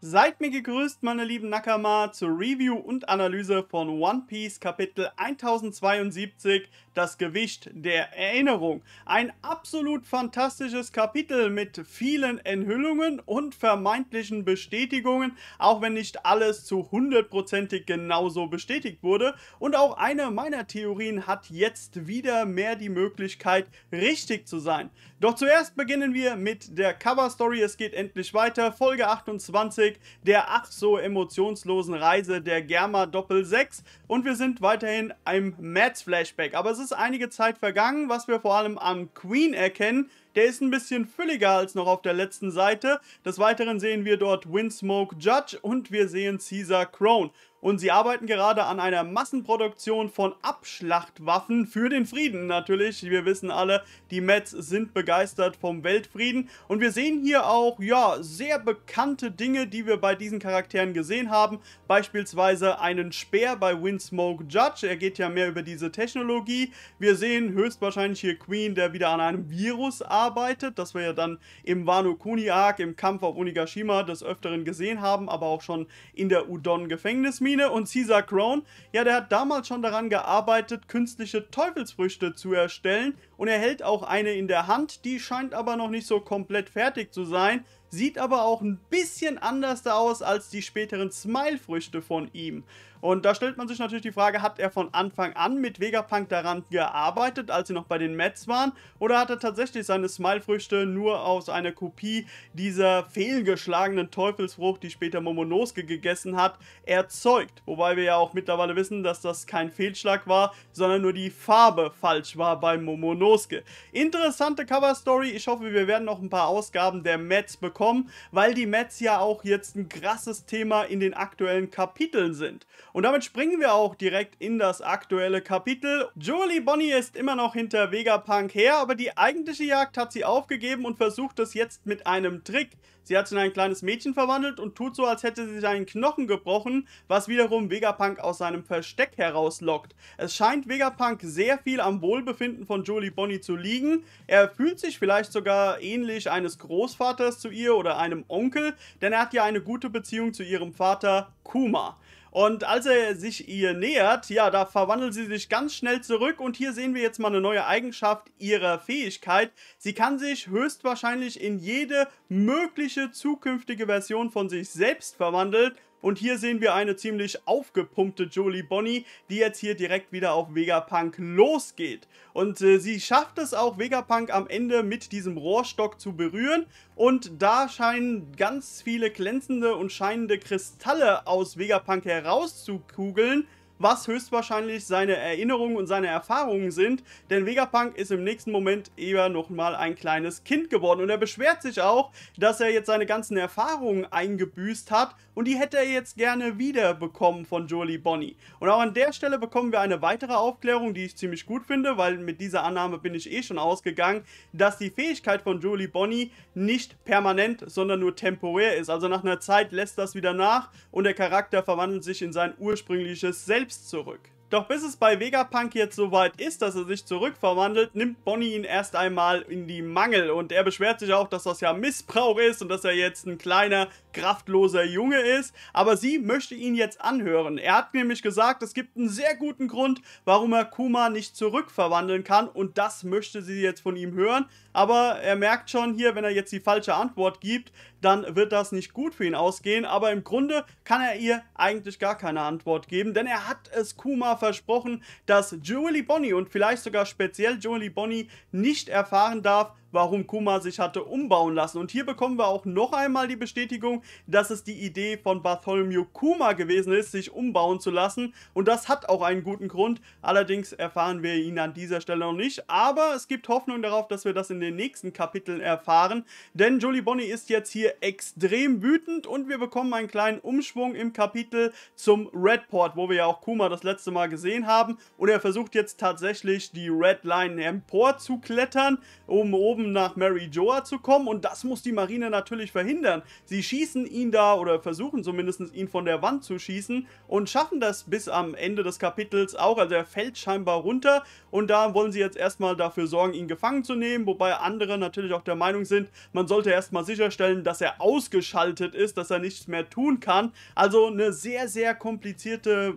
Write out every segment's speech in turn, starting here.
Seid mir gegrüßt, meine lieben Nakama, zur Review und Analyse von One Piece Kapitel 1072, das Gewicht der Erinnerung. Ein absolut fantastisches Kapitel mit vielen Enthüllungen und vermeintlichen Bestätigungen, auch wenn nicht alles zu hundertprozentig genauso bestätigt wurde. Und auch eine meiner Theorien hat jetzt wieder mehr die Möglichkeit, richtig zu sein. Doch zuerst beginnen wir mit der Cover Story. Es geht endlich weiter, Folge 28. Rückblick der ach so emotionslosen Reise der Germa Doppel 6 und wir sind weiterhin im Mads Flashback. Aber es ist einige Zeit vergangen, was wir vor allem an Queen erkennen, der ist ein bisschen fülliger als noch auf der letzten Seite. Des Weiteren sehen wir dort Windsmoke Judge und wir sehen Caesar Crone. Und sie arbeiten gerade an einer Massenproduktion von Abschlachtwaffen für den Frieden natürlich. Wir wissen alle, die Mets sind begeistert vom Weltfrieden. Und wir sehen hier auch, ja, sehr bekannte Dinge, die wir bei diesen Charakteren gesehen haben. Beispielsweise einen Speer bei Windsmoke Judge. Er geht ja mehr über diese Technologie. Wir sehen höchstwahrscheinlich hier Queen, der wieder an einem Virus arbeitet arbeitet, das wir ja dann im Wano Kuni Arc, im Kampf auf Unigashima des Öfteren gesehen haben, aber auch schon in der Udon Gefängnismine. Und Caesar Crone, ja, der hat damals schon daran gearbeitet, künstliche Teufelsfrüchte zu erstellen. Und er hält auch eine in der Hand, die scheint aber noch nicht so komplett fertig zu sein. Sieht aber auch ein bisschen anders aus als die späteren Smile-Früchte von ihm. Und da stellt man sich natürlich die Frage, hat er von Anfang an mit Vegapunk daran gearbeitet, als sie noch bei den Mets waren? Oder hat er tatsächlich seine Smile-Früchte nur aus einer Kopie dieser fehlgeschlagenen Teufelsfrucht, die später Momonosuke gegessen hat, erzeugt? Wobei wir ja auch mittlerweile wissen, dass das kein Fehlschlag war, sondern nur die Farbe falsch war bei Momonosuke. Interessante Cover-Story. Ich hoffe, wir werden noch ein paar Ausgaben der Mets bekommen, weil die Mets ja auch jetzt ein krasses Thema in den aktuellen Kapiteln sind. Und damit springen wir auch direkt in das aktuelle Kapitel. Jolie Bonnie ist immer noch hinter Vegapunk her, aber die eigentliche Jagd hat sie aufgegeben und versucht es jetzt mit einem Trick. Sie hat sich in ein kleines Mädchen verwandelt und tut so, als hätte sie seinen Knochen gebrochen, was wiederum Vegapunk aus seinem Versteck herauslockt. Es scheint Vegapunk sehr viel am Wohlbefinden von Jolie Bonnie zu liegen. Er fühlt sich vielleicht sogar ähnlich eines Großvaters zu ihr oder einem Onkel, denn er hat ja eine gute Beziehung zu ihrem Vater Kuma. Und als er sich ihr nähert, ja, da verwandelt sie sich ganz schnell zurück. Und hier sehen wir jetzt mal eine neue Eigenschaft ihrer Fähigkeit. Sie kann sich höchstwahrscheinlich in jede mögliche zukünftige Version von sich selbst verwandeln und hier sehen wir eine ziemlich aufgepumpte Jolie Bonnie, die jetzt hier direkt wieder auf Vegapunk losgeht. Und äh, sie schafft es auch, Vegapunk am Ende mit diesem Rohrstock zu berühren. Und da scheinen ganz viele glänzende und scheinende Kristalle aus Vegapunk herauszukugeln was höchstwahrscheinlich seine Erinnerungen und seine Erfahrungen sind, denn Vegapunk ist im nächsten Moment eher nochmal ein kleines Kind geworden und er beschwert sich auch, dass er jetzt seine ganzen Erfahrungen eingebüßt hat und die hätte er jetzt gerne wieder bekommen von Jolie Bonnie. Und auch an der Stelle bekommen wir eine weitere Aufklärung, die ich ziemlich gut finde, weil mit dieser Annahme bin ich eh schon ausgegangen, dass die Fähigkeit von Jolie Bonnie nicht permanent, sondern nur temporär ist. Also nach einer Zeit lässt das wieder nach und der Charakter verwandelt sich in sein ursprüngliches Selbst zurück. Doch bis es bei Vegapunk jetzt soweit ist, dass er sich zurückverwandelt, nimmt Bonnie ihn erst einmal in die Mangel und er beschwert sich auch, dass das ja Missbrauch ist und dass er jetzt ein kleiner, kraftloser Junge ist. Aber sie möchte ihn jetzt anhören. Er hat nämlich gesagt, es gibt einen sehr guten Grund, warum er Kuma nicht zurückverwandeln kann und das möchte sie jetzt von ihm hören. Aber er merkt schon hier, wenn er jetzt die falsche Antwort gibt, dann wird das nicht gut für ihn ausgehen. Aber im Grunde kann er ihr eigentlich gar keine Antwort geben, denn er hat es Kuma versprochen, dass Julie Bonny und vielleicht sogar speziell Julie Bonny nicht erfahren darf, warum Kuma sich hatte umbauen lassen. Und hier bekommen wir auch noch einmal die Bestätigung, dass es die Idee von Bartholomew Kuma gewesen ist, sich umbauen zu lassen. Und das hat auch einen guten Grund. Allerdings erfahren wir ihn an dieser Stelle noch nicht. Aber es gibt Hoffnung darauf, dass wir das in den nächsten Kapiteln erfahren. Denn Jolie Bonnie ist jetzt hier extrem wütend und wir bekommen einen kleinen Umschwung im Kapitel zum Redport, wo wir ja auch Kuma das letzte Mal gesehen haben. Und er versucht jetzt tatsächlich die Red Line empor zu klettern, um oben oben nach Mary Joa zu kommen und das muss die Marine natürlich verhindern. Sie schießen ihn da oder versuchen zumindest ihn von der Wand zu schießen und schaffen das bis am Ende des Kapitels auch. Also er fällt scheinbar runter und da wollen sie jetzt erstmal dafür sorgen, ihn gefangen zu nehmen, wobei andere natürlich auch der Meinung sind, man sollte erstmal sicherstellen, dass er ausgeschaltet ist, dass er nichts mehr tun kann. Also eine sehr, sehr komplizierte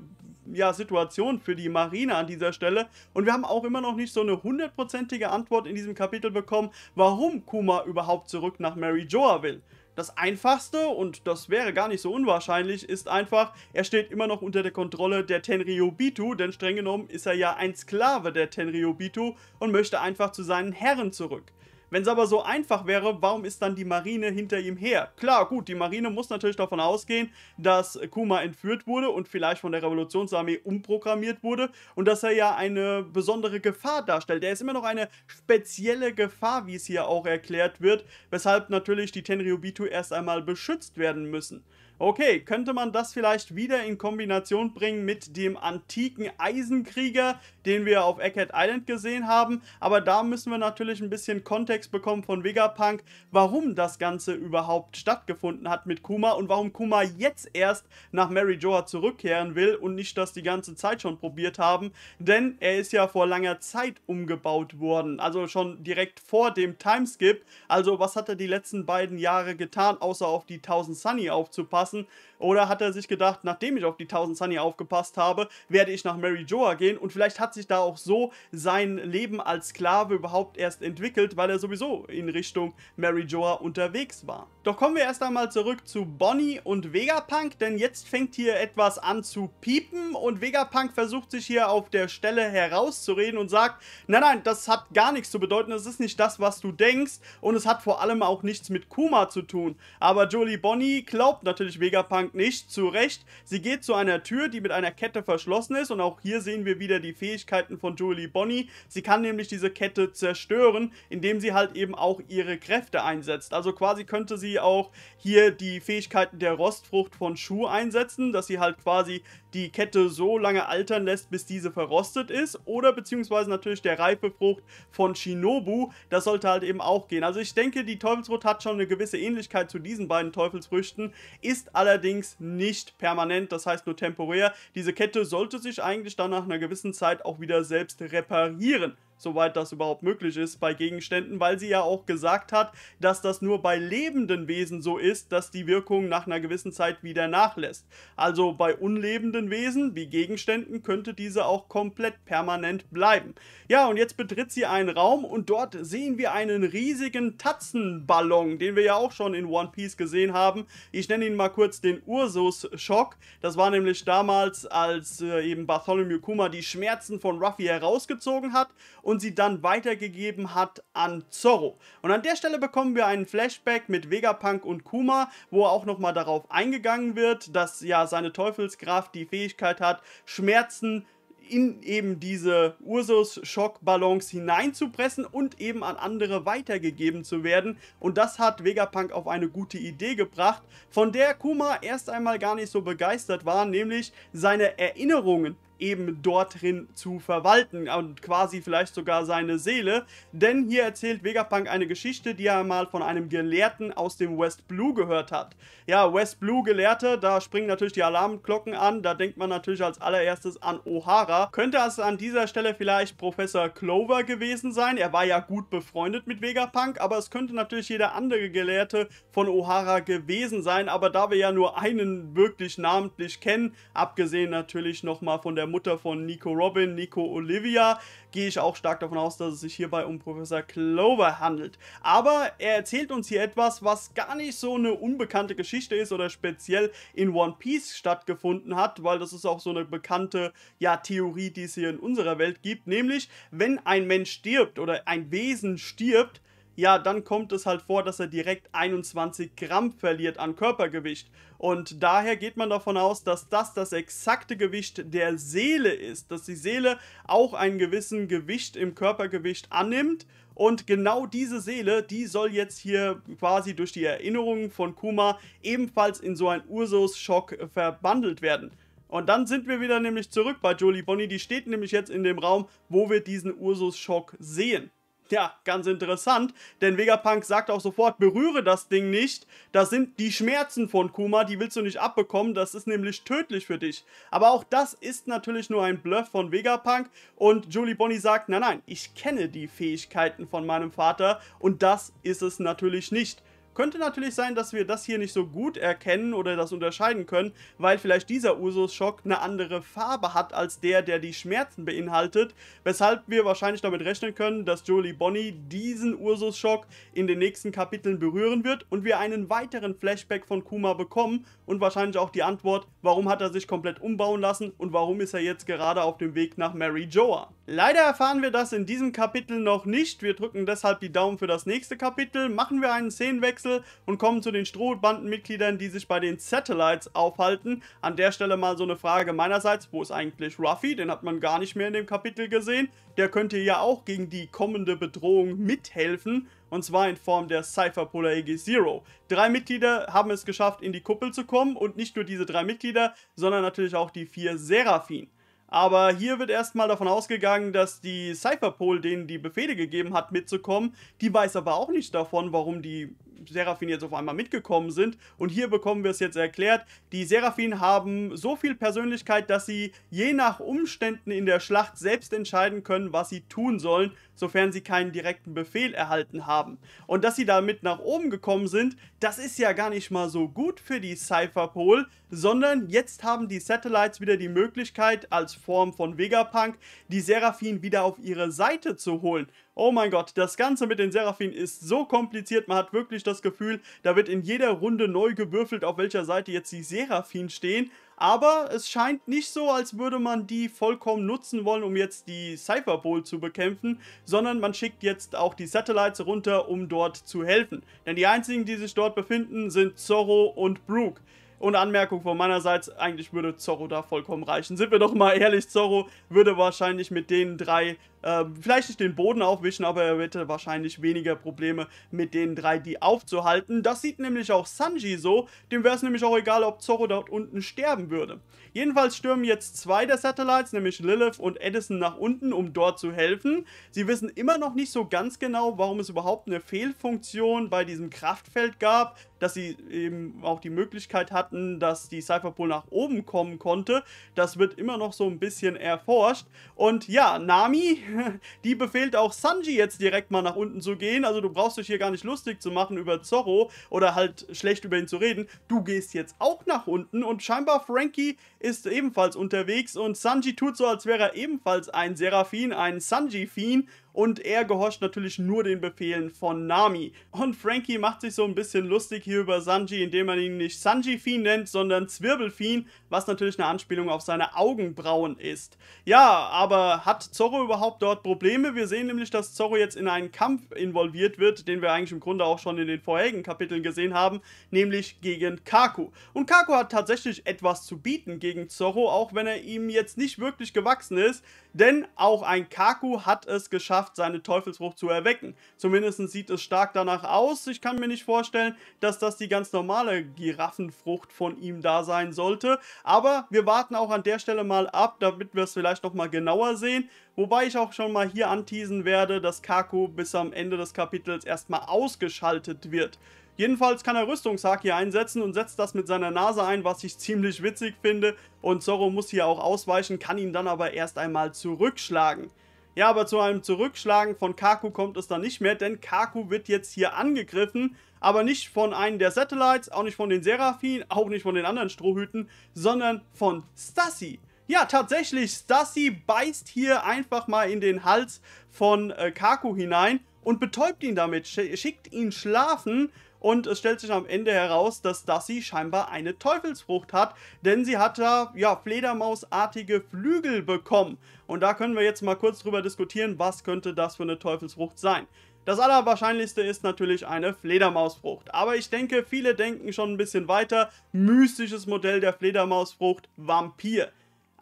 ja, Situation für die Marine an dieser Stelle. Und wir haben auch immer noch nicht so eine hundertprozentige Antwort in diesem Kapitel bekommen, warum Kuma überhaupt zurück nach Mary Joa will. Das einfachste, und das wäre gar nicht so unwahrscheinlich, ist einfach, er steht immer noch unter der Kontrolle der Tenryobitu, denn streng genommen ist er ja ein Sklave der Tenryobitu und möchte einfach zu seinen Herren zurück. Wenn es aber so einfach wäre, warum ist dann die Marine hinter ihm her? Klar, gut, die Marine muss natürlich davon ausgehen, dass Kuma entführt wurde und vielleicht von der Revolutionsarmee umprogrammiert wurde und dass er ja eine besondere Gefahr darstellt. Er ist immer noch eine spezielle Gefahr, wie es hier auch erklärt wird, weshalb natürlich die Tenryubitu erst einmal beschützt werden müssen. Okay, könnte man das vielleicht wieder in Kombination bringen mit dem antiken Eisenkrieger, den wir auf Egghead Island gesehen haben? Aber da müssen wir natürlich ein bisschen Kontext bekommen von Vegapunk, warum das Ganze überhaupt stattgefunden hat mit Kuma und warum Kuma jetzt erst nach Mary Joa zurückkehren will und nicht das die ganze Zeit schon probiert haben. Denn er ist ja vor langer Zeit umgebaut worden, also schon direkt vor dem Timeskip. Also was hat er die letzten beiden Jahre getan, außer auf die 1000 Sunny aufzupassen? lassen. Oder hat er sich gedacht, nachdem ich auf die 1000 Sunny aufgepasst habe, werde ich nach Mary Joa gehen und vielleicht hat sich da auch so sein Leben als Sklave überhaupt erst entwickelt, weil er sowieso in Richtung Mary Joa unterwegs war. Doch kommen wir erst einmal zurück zu Bonnie und Vegapunk, denn jetzt fängt hier etwas an zu piepen und Vegapunk versucht sich hier auf der Stelle herauszureden und sagt, nein, nein, das hat gar nichts zu bedeuten, das ist nicht das, was du denkst und es hat vor allem auch nichts mit Kuma zu tun. Aber Jolie Bonnie glaubt natürlich Vegapunk nicht, zurecht. Sie geht zu einer Tür, die mit einer Kette verschlossen ist und auch hier sehen wir wieder die Fähigkeiten von Julie Bonnie. Sie kann nämlich diese Kette zerstören, indem sie halt eben auch ihre Kräfte einsetzt. Also quasi könnte sie auch hier die Fähigkeiten der Rostfrucht von Shu einsetzen, dass sie halt quasi die Kette so lange altern lässt, bis diese verrostet ist. Oder beziehungsweise natürlich der reife Frucht von Shinobu. Das sollte halt eben auch gehen. Also ich denke, die Teufelsfrucht hat schon eine gewisse Ähnlichkeit zu diesen beiden Teufelsfrüchten, ist allerdings nicht permanent, das heißt nur temporär. Diese Kette sollte sich eigentlich dann nach einer gewissen Zeit auch wieder selbst reparieren soweit das überhaupt möglich ist, bei Gegenständen, weil sie ja auch gesagt hat, dass das nur bei lebenden Wesen so ist, dass die Wirkung nach einer gewissen Zeit wieder nachlässt. Also bei unlebenden Wesen wie Gegenständen könnte diese auch komplett permanent bleiben. Ja, und jetzt betritt sie einen Raum und dort sehen wir einen riesigen Tatzenballon, den wir ja auch schon in One Piece gesehen haben. Ich nenne ihn mal kurz den Ursus-Schock. Das war nämlich damals, als äh, eben Bartholomew Kuma die Schmerzen von Ruffy herausgezogen hat und sie dann weitergegeben hat an Zorro. Und an der Stelle bekommen wir einen Flashback mit Vegapunk und Kuma, wo auch nochmal darauf eingegangen wird, dass ja seine Teufelskraft die Fähigkeit hat, Schmerzen in eben diese Ursus-Schockballons schock hineinzupressen und eben an andere weitergegeben zu werden. Und das hat Vegapunk auf eine gute Idee gebracht, von der Kuma erst einmal gar nicht so begeistert war, nämlich seine Erinnerungen eben dort drin zu verwalten und quasi vielleicht sogar seine Seele. Denn hier erzählt Vegapunk eine Geschichte, die er mal von einem Gelehrten aus dem West Blue gehört hat. Ja, West Blue Gelehrte, da springen natürlich die Alarmglocken an, da denkt man natürlich als allererstes an O'Hara. Könnte es an dieser Stelle vielleicht Professor Clover gewesen sein? Er war ja gut befreundet mit Vegapunk, aber es könnte natürlich jeder andere Gelehrte von O'Hara gewesen sein, aber da wir ja nur einen wirklich namentlich kennen, abgesehen natürlich nochmal von der Mutter von Nico Robin, Nico Olivia, gehe ich auch stark davon aus, dass es sich hierbei um Professor Clover handelt. Aber er erzählt uns hier etwas, was gar nicht so eine unbekannte Geschichte ist oder speziell in One Piece stattgefunden hat, weil das ist auch so eine bekannte ja, Theorie, die es hier in unserer Welt gibt, nämlich wenn ein Mensch stirbt oder ein Wesen stirbt, ja, dann kommt es halt vor, dass er direkt 21 Gramm verliert an Körpergewicht. Und daher geht man davon aus, dass das das exakte Gewicht der Seele ist, dass die Seele auch einen gewissen Gewicht im Körpergewicht annimmt. Und genau diese Seele, die soll jetzt hier quasi durch die Erinnerungen von Kuma ebenfalls in so einen Ursus-Schock verwandelt werden. Und dann sind wir wieder nämlich zurück bei Jolie Bonnie, die steht nämlich jetzt in dem Raum, wo wir diesen Ursus-Schock sehen. Ja, ganz interessant, denn Vegapunk sagt auch sofort, berühre das Ding nicht. Das sind die Schmerzen von Kuma, die willst du nicht abbekommen, das ist nämlich tödlich für dich. Aber auch das ist natürlich nur ein Bluff von Vegapunk und Julie Bonnie sagt, nein, nein, ich kenne die Fähigkeiten von meinem Vater und das ist es natürlich nicht. Könnte natürlich sein, dass wir das hier nicht so gut erkennen oder das unterscheiden können, weil vielleicht dieser Ursus-Schock eine andere Farbe hat als der, der die Schmerzen beinhaltet, weshalb wir wahrscheinlich damit rechnen können, dass Jolie Bonnie diesen Ursus-Schock in den nächsten Kapiteln berühren wird und wir einen weiteren Flashback von Kuma bekommen und wahrscheinlich auch die Antwort, warum hat er sich komplett umbauen lassen und warum ist er jetzt gerade auf dem Weg nach Mary Joa. Leider erfahren wir das in diesem Kapitel noch nicht, wir drücken deshalb die Daumen für das nächste Kapitel, machen wir einen Szenenwechsel Pixel und kommen zu den Strohbandenmitgliedern, die sich bei den Satellites aufhalten. An der Stelle mal so eine Frage meinerseits, wo ist eigentlich Ruffy? Den hat man gar nicht mehr in dem Kapitel gesehen. Der könnte ja auch gegen die kommende Bedrohung mithelfen und zwar in Form der Cypher Polar AG Zero. Drei Mitglieder haben es geschafft, in die Kuppel zu kommen und nicht nur diese drei Mitglieder, sondern natürlich auch die vier Seraphin. Aber hier wird erstmal davon ausgegangen, dass die Cypherpol denen die Befehle gegeben hat, mitzukommen. Die weiß aber auch nicht davon, warum die Seraphin jetzt auf einmal mitgekommen sind. Und hier bekommen wir es jetzt erklärt. Die Seraphin haben so viel Persönlichkeit, dass sie je nach Umständen in der Schlacht selbst entscheiden können, was sie tun sollen, sofern sie keinen direkten Befehl erhalten haben. Und dass sie damit nach oben gekommen sind, das ist ja gar nicht mal so gut für die Cypherpol, sondern jetzt haben die Satellites wieder die Möglichkeit, als Form von Vegapunk, die Seraphin wieder auf ihre Seite zu holen. Oh mein Gott, das Ganze mit den Seraphin ist so kompliziert. Man hat wirklich das Gefühl, da wird in jeder Runde neu gewürfelt, auf welcher Seite jetzt die Seraphin stehen. Aber es scheint nicht so, als würde man die vollkommen nutzen wollen, um jetzt die Cypher Bowl zu bekämpfen, sondern man schickt jetzt auch die Satellites runter, um dort zu helfen. Denn die einzigen, die sich dort befinden, sind Zorro und Brooke. Und Anmerkung von meinerseits, eigentlich würde Zorro da vollkommen reichen. Sind wir doch mal ehrlich, Zorro würde wahrscheinlich mit den drei äh, vielleicht nicht den Boden aufwischen, aber er hätte wahrscheinlich weniger Probleme mit den drei, die aufzuhalten. Das sieht nämlich auch Sanji so, dem wäre es nämlich auch egal, ob Zoro dort unten sterben würde. Jedenfalls stürmen jetzt zwei der Satellites, nämlich Lilith und Edison, nach unten, um dort zu helfen. Sie wissen immer noch nicht so ganz genau, warum es überhaupt eine Fehlfunktion bei diesem Kraftfeld gab, dass sie eben auch die Möglichkeit hatten, dass die Cypherpool nach oben kommen konnte. Das wird immer noch so ein bisschen erforscht. Und ja, Nami die befehlt auch Sanji jetzt direkt mal nach unten zu gehen. Also du brauchst dich hier gar nicht lustig zu machen über Zorro oder halt schlecht über ihn zu reden. Du gehst jetzt auch nach unten und scheinbar Frankie ist ebenfalls unterwegs und Sanji tut so, als wäre er ebenfalls ein Seraphin, ein sanji fiend und er gehorcht natürlich nur den Befehlen von Nami. Und Frankie macht sich so ein bisschen lustig hier über Sanji, indem man ihn nicht Sanji-Fee nennt, sondern Zwirbelfien, was natürlich eine Anspielung auf seine Augenbrauen ist. Ja, aber hat Zorro überhaupt dort Probleme? Wir sehen nämlich, dass Zorro jetzt in einen Kampf involviert wird, den wir eigentlich im Grunde auch schon in den vorherigen Kapiteln gesehen haben, nämlich gegen Kaku. Und Kaku hat tatsächlich etwas zu bieten gegen Zorro, auch wenn er ihm jetzt nicht wirklich gewachsen ist, denn auch ein Kaku hat es geschafft, Kraft, seine Teufelsfrucht zu erwecken. Zumindest sieht es stark danach aus. Ich kann mir nicht vorstellen, dass das die ganz normale Giraffenfrucht von ihm da sein sollte. Aber wir warten auch an der Stelle mal ab, damit wir es vielleicht nochmal genauer sehen. Wobei ich auch schon mal hier anteasen werde, dass Kaku bis am Ende des Kapitels erstmal ausgeschaltet wird. Jedenfalls kann er Rüstungshaki einsetzen und setzt das mit seiner Nase ein, was ich ziemlich witzig finde. Und Zoro muss hier auch ausweichen, kann ihn dann aber erst einmal zurückschlagen. Ja, aber zu einem Zurückschlagen von Kaku kommt es dann nicht mehr, denn Kaku wird jetzt hier angegriffen, aber nicht von einem der Satellites, auch nicht von den Seraphin, auch nicht von den anderen Strohhüten, sondern von Stassi. Ja, tatsächlich, Stassi beißt hier einfach mal in den Hals von äh, Kaku hinein und betäubt ihn damit, schickt ihn schlafen und es stellt sich am Ende heraus, dass Dusty scheinbar eine Teufelsfrucht hat, denn sie hat da ja Fledermausartige Flügel bekommen. Und da können wir jetzt mal kurz drüber diskutieren, was könnte das für eine Teufelsfrucht sein. Das Allerwahrscheinlichste ist natürlich eine Fledermausfrucht. Aber ich denke, viele denken schon ein bisschen weiter. Mystisches Modell der Fledermausfrucht, Vampir.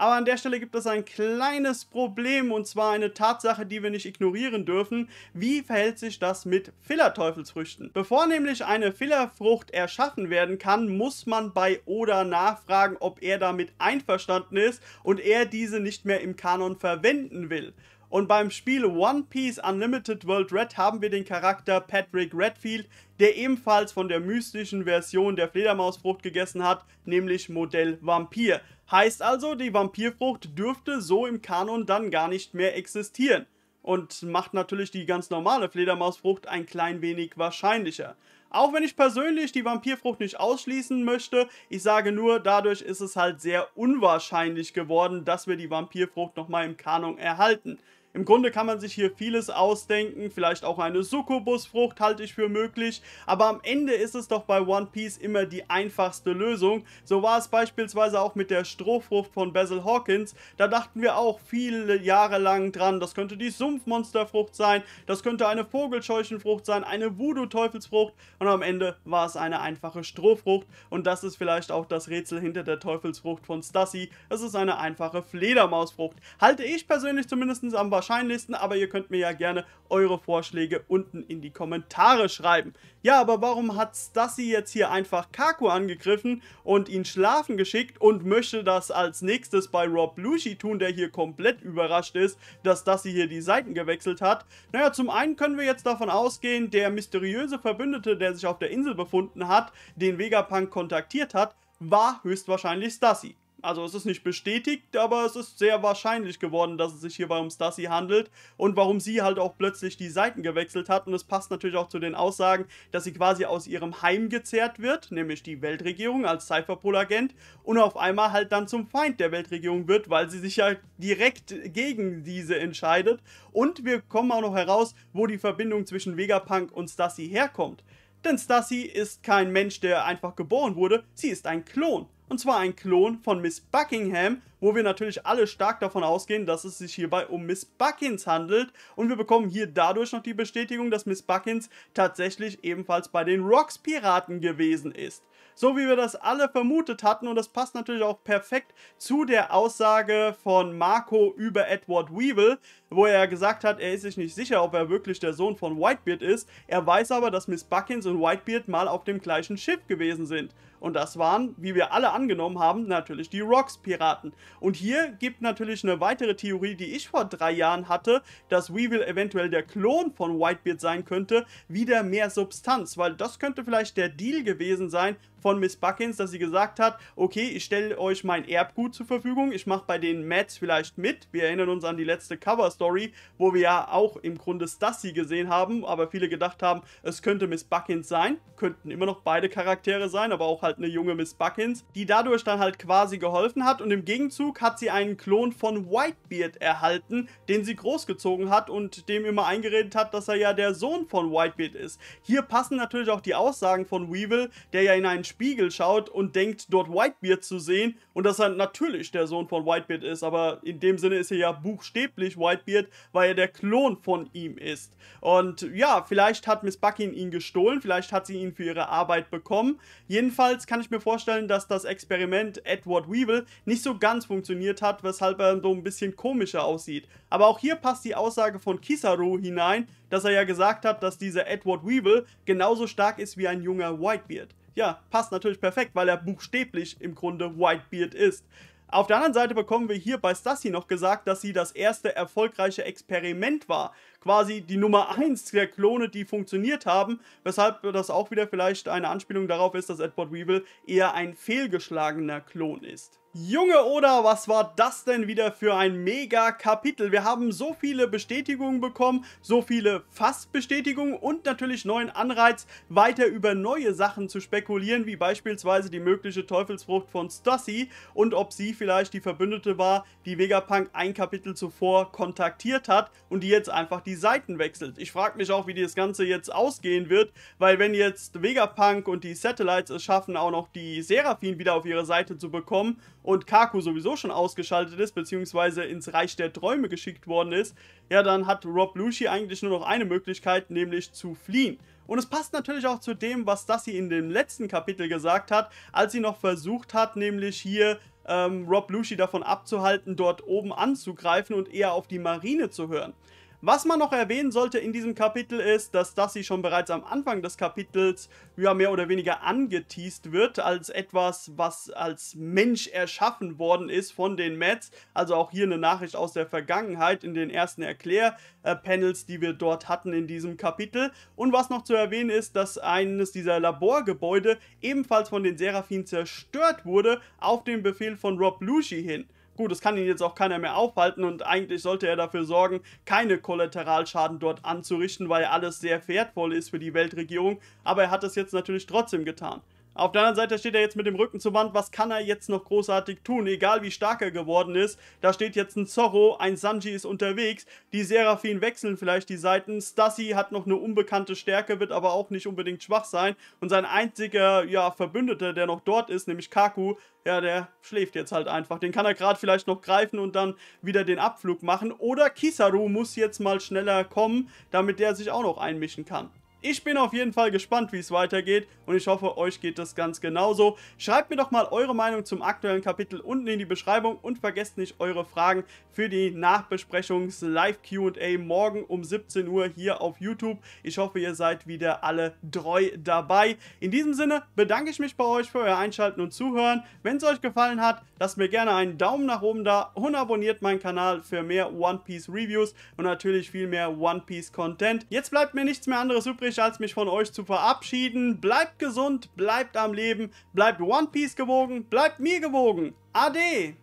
Aber an der Stelle gibt es ein kleines Problem und zwar eine Tatsache, die wir nicht ignorieren dürfen. Wie verhält sich das mit Filler-Teufelsfrüchten? Bevor nämlich eine Fillerfrucht erschaffen werden kann, muss man bei Oda nachfragen, ob er damit einverstanden ist und er diese nicht mehr im Kanon verwenden will. Und beim Spiel One Piece Unlimited World Red haben wir den Charakter Patrick Redfield, der ebenfalls von der mystischen Version der Fledermausfrucht gegessen hat, nämlich Modell Vampir. Heißt also, die Vampirfrucht dürfte so im Kanon dann gar nicht mehr existieren. Und macht natürlich die ganz normale Fledermausfrucht ein klein wenig wahrscheinlicher. Auch wenn ich persönlich die Vampirfrucht nicht ausschließen möchte, ich sage nur, dadurch ist es halt sehr unwahrscheinlich geworden, dass wir die Vampirfrucht nochmal im Kanon erhalten. Im Grunde kann man sich hier vieles ausdenken, vielleicht auch eine succubus halte ich für möglich, aber am Ende ist es doch bei One Piece immer die einfachste Lösung. So war es beispielsweise auch mit der Strohfrucht von Basil Hawkins, da dachten wir auch viele Jahre lang dran, das könnte die Sumpfmonsterfrucht sein, das könnte eine Vogelscheuchenfrucht sein, eine Voodoo-Teufelsfrucht und am Ende war es eine einfache Strohfrucht und das ist vielleicht auch das Rätsel hinter der Teufelsfrucht von Stassi, es ist eine einfache Fledermausfrucht. Halte ich persönlich zumindest am Beispiel wahrscheinlichsten, aber ihr könnt mir ja gerne eure Vorschläge unten in die Kommentare schreiben. Ja, aber warum hat Stassi jetzt hier einfach Kaku angegriffen und ihn schlafen geschickt und möchte das als nächstes bei Rob Lucci tun, der hier komplett überrascht ist, dass Stassi hier die Seiten gewechselt hat? Naja, zum einen können wir jetzt davon ausgehen, der mysteriöse Verbündete, der sich auf der Insel befunden hat, den Vegapunk kontaktiert hat, war höchstwahrscheinlich Stassi. Also es ist nicht bestätigt, aber es ist sehr wahrscheinlich geworden, dass es sich hierbei um Stasi handelt und warum sie halt auch plötzlich die Seiten gewechselt hat. Und es passt natürlich auch zu den Aussagen, dass sie quasi aus ihrem Heim gezerrt wird, nämlich die Weltregierung als Cypherpol-Agent und auf einmal halt dann zum Feind der Weltregierung wird, weil sie sich ja direkt gegen diese entscheidet. Und wir kommen auch noch heraus, wo die Verbindung zwischen Vegapunk und Stasi herkommt. Denn Stacy ist kein Mensch, der einfach geboren wurde, sie ist ein Klon. Und zwar ein Klon von Miss Buckingham, wo wir natürlich alle stark davon ausgehen, dass es sich hierbei um Miss Buckins handelt. Und wir bekommen hier dadurch noch die Bestätigung, dass Miss Buckins tatsächlich ebenfalls bei den Rocks Piraten gewesen ist. So wie wir das alle vermutet hatten und das passt natürlich auch perfekt zu der Aussage von Marco über Edward Weevil, wo er gesagt hat, er ist sich nicht sicher, ob er wirklich der Sohn von Whitebeard ist. Er weiß aber, dass Miss Buckins und Whitebeard mal auf dem gleichen Schiff gewesen sind. Und das waren, wie wir alle angenommen haben, natürlich die Rocks-Piraten. Und hier gibt natürlich eine weitere Theorie, die ich vor drei Jahren hatte, dass Weevil eventuell der Klon von Whitebeard sein könnte, wieder mehr Substanz, weil das könnte vielleicht der Deal gewesen sein von Miss Buckins, dass sie gesagt hat, okay, ich stelle euch mein Erbgut zur Verfügung, ich mache bei den Mets vielleicht mit, wir erinnern uns an die letzte Covers Story, wo wir ja auch im Grunde Stacy gesehen haben, aber viele gedacht haben, es könnte Miss Buckins sein, könnten immer noch beide Charaktere sein, aber auch halt eine junge Miss Buckins, die dadurch dann halt quasi geholfen hat und im Gegenzug hat sie einen Klon von Whitebeard erhalten, den sie großgezogen hat und dem immer eingeredet hat, dass er ja der Sohn von Whitebeard ist. Hier passen natürlich auch die Aussagen von Weevil, der ja in einen Spiegel schaut und denkt, dort Whitebeard zu sehen und dass er natürlich der Sohn von Whitebeard ist, aber in dem Sinne ist er ja buchstäblich Whitebeard wird, weil er der Klon von ihm ist. Und ja, vielleicht hat Miss Buckin ihn gestohlen, vielleicht hat sie ihn für ihre Arbeit bekommen. Jedenfalls kann ich mir vorstellen, dass das Experiment Edward Weevil nicht so ganz funktioniert hat, weshalb er so ein bisschen komischer aussieht. Aber auch hier passt die Aussage von Kisaru hinein, dass er ja gesagt hat, dass dieser Edward Weevil genauso stark ist wie ein junger Whitebeard. Ja, passt natürlich perfekt, weil er buchstäblich im Grunde Whitebeard ist. Auf der anderen Seite bekommen wir hier bei Stassi noch gesagt, dass sie das erste erfolgreiche Experiment war quasi die Nummer 1 der Klone, die funktioniert haben, weshalb das auch wieder vielleicht eine Anspielung darauf ist, dass Edward Weevil eher ein fehlgeschlagener Klon ist. Junge Oda, was war das denn wieder für ein mega Kapitel? Wir haben so viele Bestätigungen bekommen, so viele Fassbestätigungen und natürlich neuen Anreiz, weiter über neue Sachen zu spekulieren, wie beispielsweise die mögliche Teufelsfrucht von Stassi und ob sie vielleicht die Verbündete war, die Vegapunk ein Kapitel zuvor kontaktiert hat und die jetzt einfach die die Seiten wechselt. Ich frage mich auch, wie das Ganze jetzt ausgehen wird, weil wenn jetzt Vegapunk und die Satellites es schaffen, auch noch die Seraphine wieder auf ihre Seite zu bekommen und Kaku sowieso schon ausgeschaltet ist, beziehungsweise ins Reich der Träume geschickt worden ist, ja, dann hat Rob Lucci eigentlich nur noch eine Möglichkeit, nämlich zu fliehen. Und es passt natürlich auch zu dem, was Dassi in dem letzten Kapitel gesagt hat, als sie noch versucht hat, nämlich hier ähm, Rob Lucci davon abzuhalten, dort oben anzugreifen und eher auf die Marine zu hören. Was man noch erwähnen sollte in diesem Kapitel ist, dass Dusty schon bereits am Anfang des Kapitels ja mehr oder weniger angeteased wird als etwas, was als Mensch erschaffen worden ist von den Mets. Also auch hier eine Nachricht aus der Vergangenheit in den ersten Erklärpanels, die wir dort hatten in diesem Kapitel. Und was noch zu erwähnen ist, dass eines dieser Laborgebäude ebenfalls von den Seraphim zerstört wurde auf den Befehl von Rob Lucci hin. Gut, es kann ihn jetzt auch keiner mehr aufhalten und eigentlich sollte er dafür sorgen, keine Kollateralschaden dort anzurichten, weil alles sehr wertvoll ist für die Weltregierung, aber er hat es jetzt natürlich trotzdem getan. Auf der anderen Seite steht er jetzt mit dem Rücken zur Wand. Was kann er jetzt noch großartig tun? Egal wie stark er geworden ist. Da steht jetzt ein Zorro, ein Sanji ist unterwegs. Die Seraphin wechseln vielleicht die Seiten. Stassi hat noch eine unbekannte Stärke, wird aber auch nicht unbedingt schwach sein. Und sein einziger ja, Verbündeter, der noch dort ist, nämlich Kaku, ja, der schläft jetzt halt einfach. Den kann er gerade vielleicht noch greifen und dann wieder den Abflug machen. Oder Kisaru muss jetzt mal schneller kommen, damit der sich auch noch einmischen kann. Ich bin auf jeden Fall gespannt, wie es weitergeht und ich hoffe, euch geht das ganz genauso. Schreibt mir doch mal eure Meinung zum aktuellen Kapitel unten in die Beschreibung und vergesst nicht eure Fragen für die Nachbesprechungs-Live-QA morgen um 17 Uhr hier auf YouTube. Ich hoffe, ihr seid wieder alle treu dabei. In diesem Sinne bedanke ich mich bei euch für euer Einschalten und Zuhören. Wenn es euch gefallen hat, lasst mir gerne einen Daumen nach oben da und abonniert meinen Kanal für mehr One Piece Reviews und natürlich viel mehr One Piece Content. Jetzt bleibt mir nichts mehr anderes übrig übrig, als mich von euch zu verabschieden. Bleibt gesund, bleibt am Leben, bleibt One Piece gewogen, bleibt mir gewogen. Ade!